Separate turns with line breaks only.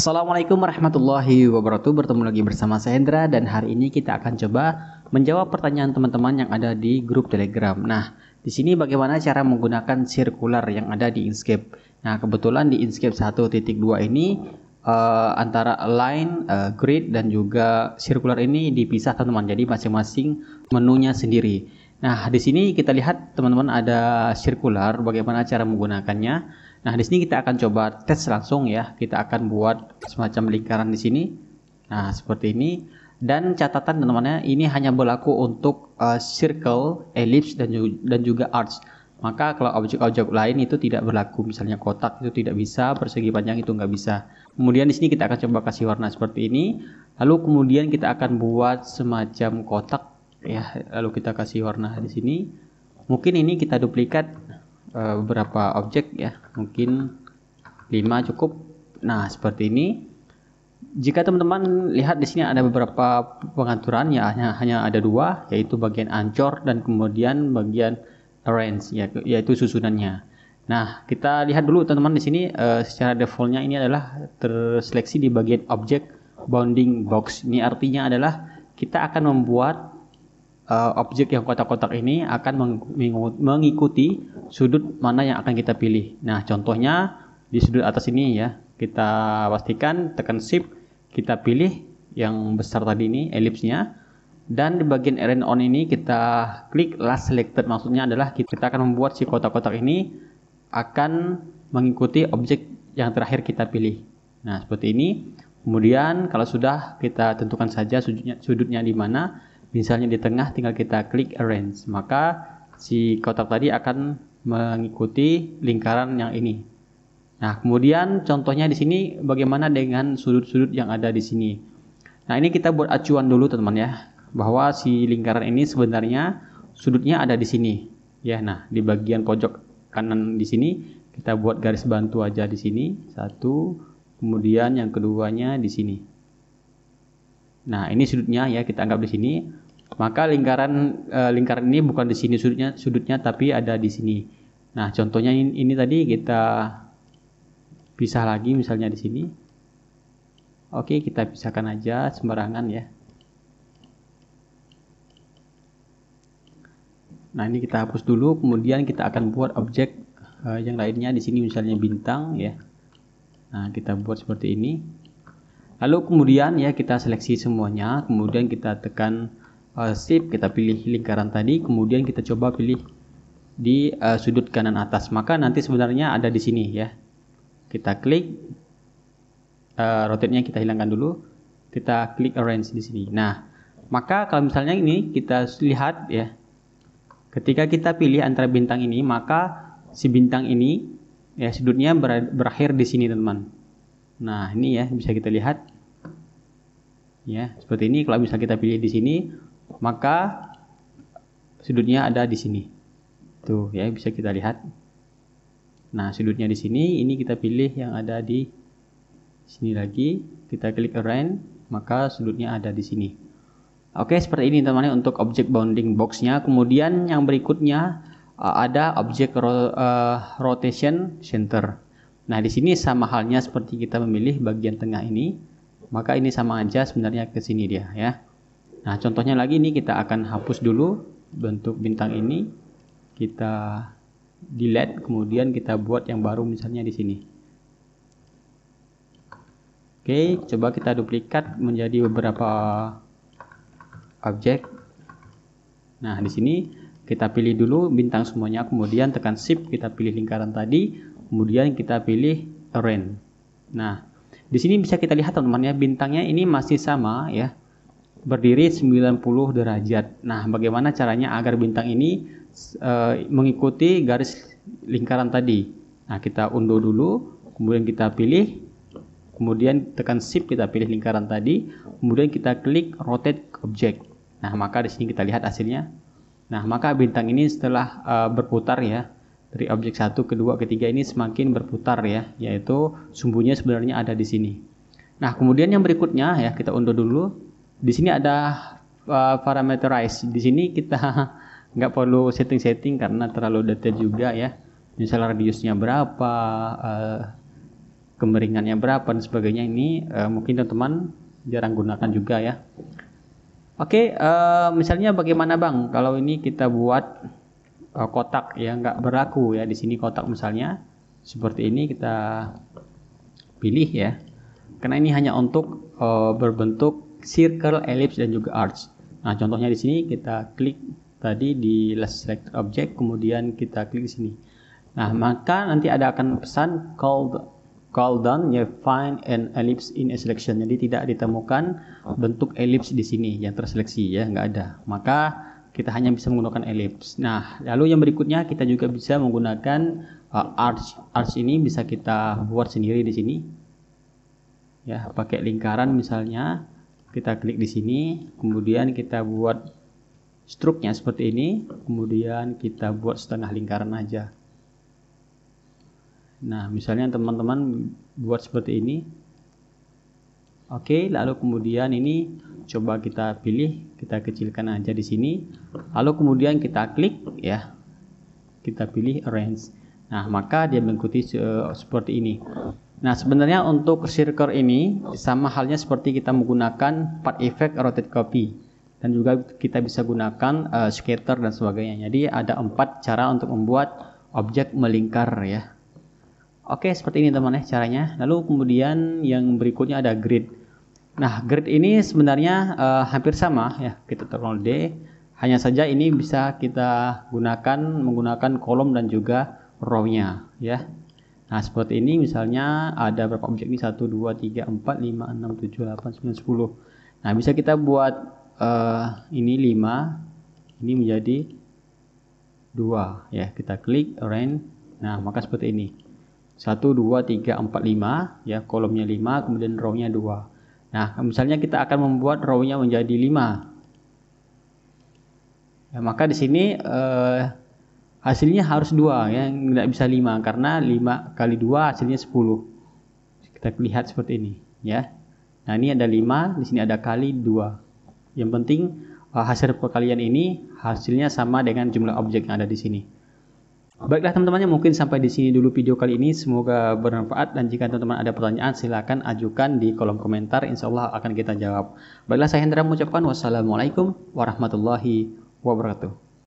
Assalamualaikum warahmatullahi wabarakatuh. Bertemu lagi bersama saya Hendra dan hari ini kita akan coba menjawab pertanyaan teman-teman yang ada di grup Telegram. Nah, di sini bagaimana cara menggunakan circular yang ada di Inkscape. Nah, kebetulan di Inkscape 1.2 ini uh, antara line, uh, grid dan juga circular ini dipisah teman-teman. Jadi masing-masing menunya sendiri. Nah, di sini kita lihat teman-teman ada circular. bagaimana cara menggunakannya. Nah, di sini kita akan coba tes langsung ya. Kita akan buat semacam lingkaran di sini. Nah, seperti ini. Dan catatan teman-teman ya, ini hanya berlaku untuk uh, circle, ellipse dan juga, dan juga arch. Maka kalau objek-objek lain itu tidak berlaku, misalnya kotak itu tidak bisa, persegi panjang itu nggak bisa. Kemudian di sini kita akan coba kasih warna seperti ini. Lalu kemudian kita akan buat semacam kotak ya. Lalu kita kasih warna di sini. Mungkin ini kita duplikat Eh, beberapa objek ya mungkin 5 cukup nah seperti ini jika teman-teman lihat di sini ada beberapa pengaturan ya hanya, hanya ada dua yaitu bagian ancor dan kemudian bagian arrange ya, yaitu susunannya nah kita lihat dulu teman-teman di sini uh, secara defaultnya ini adalah terseleksi di bagian objek bounding box ini artinya adalah kita akan membuat Eh, objek yang kotak-kotak ini akan mengikuti sudut mana yang akan kita pilih. Nah, contohnya di sudut atas ini ya, kita pastikan tekan shift, kita pilih yang besar tadi ini elipsnya dan di bagian arrange on ini kita klik last selected maksudnya adalah kita akan membuat si kotak-kotak ini akan mengikuti objek yang terakhir kita pilih. Nah, seperti ini. Kemudian kalau sudah kita tentukan saja sudutnya, sudutnya di mana, misalnya di tengah tinggal kita klik arrange maka si kotak tadi akan mengikuti lingkaran yang ini nah kemudian contohnya di sini bagaimana dengan sudut-sudut yang ada di sini nah ini kita buat acuan dulu teman-teman ya bahwa si lingkaran ini sebenarnya sudutnya ada di sini ya nah di bagian pojok kanan di sini kita buat garis bantu aja di sini satu kemudian yang keduanya di sini Nah, ini sudutnya ya kita anggap di sini. Maka lingkaran eh, lingkaran ini bukan di sini sudutnya sudutnya tapi ada di sini. Nah, contohnya ini, ini tadi kita pisah lagi misalnya di sini. Oke, kita pisahkan aja sembarangan ya. Nah, ini kita hapus dulu, kemudian kita akan buat objek uh, yang lainnya di sini misalnya bintang ya. Nah, kita buat seperti ini. Lalu kemudian ya kita seleksi semuanya, kemudian kita tekan uh, sip kita pilih lingkaran tadi kemudian kita coba pilih di uh, sudut kanan atas maka nanti sebenarnya ada di sini ya kita klik uh, eh, rotate-nya kita hilangkan dulu kita klik arrange di sini nah maka kalau misalnya ini kita lihat ya ketika kita pilih antara bintang ini maka si bintang ini ya sudutnya ber berakhir di sini teman-teman nah ini ya bisa kita lihat ya seperti ini kalau bisa kita pilih di sini maka sudutnya ada di sini. Tuh ya bisa kita lihat. Nah, sudutnya di sini, ini kita pilih yang ada di sini lagi, kita klik arrange, maka sudutnya ada di sini. Oke, seperti ini teman-teman ya, untuk objek bounding box-nya. Kemudian yang berikutnya eh, ada objek ro uh, rotation center. Nah, di sini sama halnya seperti kita memilih bagian tengah ini, maka ini sama aja sebenarnya ke sini dia ya. Nah, contohnya lagi ini kita akan hapus dulu bentuk bintang ini. Kita delete, kemudian kita buat yang baru misalnya di sini. Oke, coba kita duplikat menjadi beberapa objek. Nah, di sini kita pilih dulu bintang semuanya, kemudian tekan shift kita pilih lingkaran tadi, kemudian kita pilih arrange. Nah, di sini bisa kita lihat teman-teman ya, bintangnya ini masih sama ya berdiri 90 derajat. Nah, bagaimana caranya agar bintang ini e, mengikuti garis lingkaran tadi? Nah, kita undo dulu, kemudian kita pilih, kemudian tekan shift kita pilih lingkaran tadi, kemudian kita klik rotate object. Nah, maka di sini kita lihat hasilnya. Nah, maka bintang ini setelah e, berputar ya, dari objek satu, kedua, ketiga ini semakin berputar ya, yaitu sumbunya sebenarnya ada di sini. Nah, kemudian yang berikutnya ya kita undo dulu di sini ada uh, eh, parameterize. Di sini kita nggak perlu setting-setting karena terlalu detail juga ya. Misalnya radiusnya berapa, uh, kemeringannya berapa dan sebagainya ini uh, mungkin teman-teman jarang gunakan juga ya. Oke, okay, uh, misalnya bagaimana bang? Kalau ini kita buat uh, kotak ya nggak berlaku ya di sini kotak misalnya seperti ini kita pilih ya. Karena ini hanya untuk uh, berbentuk circle, ellipse, dan juga arch. Nah, contohnya di sini kita klik tadi di last select object, kemudian kita klik di sini. Nah, maka nanti ada akan pesan call call down ya find an ellipse in a selection. Jadi tidak ditemukan bentuk ellipse di sini yang terseleksi ya, nggak ada. Maka kita hanya bisa menggunakan ellipse. Nah, lalu yang berikutnya kita juga bisa menggunakan uh, arch. Arch ini bisa kita buat sendiri di sini. Ya, pakai lingkaran misalnya kita klik di sini kemudian kita buat struknya seperti ini kemudian kita buat setengah lingkaran aja nah misalnya teman-teman buat seperti ini oke lalu kemudian ini coba kita pilih kita kecilkan aja di sini lalu kemudian kita klik ya kita pilih arrange nah maka dia mengikuti uh, seperti ini Nah, sebenarnya untuk circle ini sama halnya seperti kita menggunakan part effect rotate copy dan juga kita bisa gunakan uh, scatter dan sebagainya. Jadi ada empat cara untuk membuat objek melingkar ya. Oke, seperti ini teman teman ya caranya. Lalu kemudian yang berikutnya ada grid. Nah, grid ini sebenarnya uh, hampir sama ya. Kita tekan D. Hanya saja ini bisa kita gunakan menggunakan kolom dan juga row-nya ya. Nah, seperti ini misalnya ada berapa objek ini? 1, 2, 3, 4, 5, 6, 7, 8, 9, 10. Nah, bisa kita buat uh, ini 5, ini menjadi 2. Ya, kita klik range. Nah, maka seperti ini. 1, 2, 3, 4, 5. Ya, kolomnya 5, kemudian row-nya 2. Nah, misalnya kita akan membuat row-nya menjadi 5. Ya, maka di sini... Uh, hasilnya harus dua ya nggak bisa lima karena lima kali dua hasilnya sepuluh kita lihat seperti ini ya nah ini ada lima di sini ada kali dua yang penting eh, hasil perkalian ini hasilnya sama dengan jumlah objek yang ada di sini baiklah teman temannya mungkin sampai di sini dulu video kali ini semoga bermanfaat dan jika teman-teman ada pertanyaan silahkan ajukan di kolom komentar insya Allah akan kita jawab baiklah saya Hendra mengucapkan wassalamualaikum warahmatullahi wabarakatuh